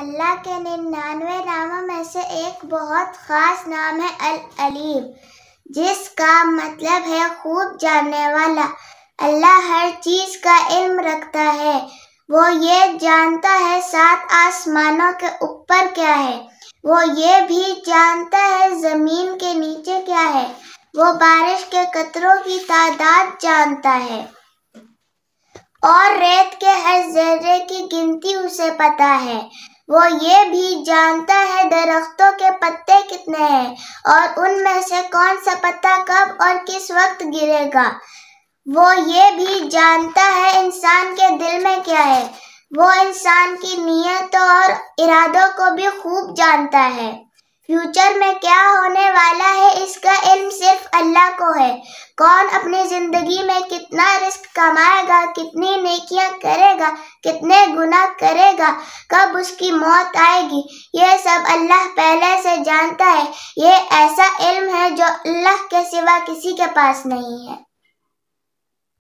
अल्लाह के निन्यानवे नामों में से एक बहुत ख़ास नाम है अल अलीम जिसका मतलब है खूब जानने वाला अल्लाह हर चीज़ का इल्म रखता है वो ये जानता है सात आसमानों के ऊपर क्या है वो ये भी जानता है ज़मीन के नीचे क्या है वो बारिश के कतरों की तादाद जानता है और रेत के हर जर्रे की गिनती उसे पता है वो ये भी जानता है दरख्तों के पत्ते कितने हैं और उनमें से कौन सा पत्ता कब और किस वक्त गिरेगा वो ये भी जानता है इंसान के दिल में क्या है वो इंसान की नीयत और इरादों को भी खूब जानता है फ्यूचर में क्या होने वाला है को है कौन अपनी जिंदगी में कितना रिस्क कमाएगा कितनी नेकियां करेगा कितने गुना करेगा कब उसकी मौत आएगी ये सब अल्लाह पहले से जानता है ये ऐसा इल्म है जो अल्लाह के सिवा किसी के पास नहीं है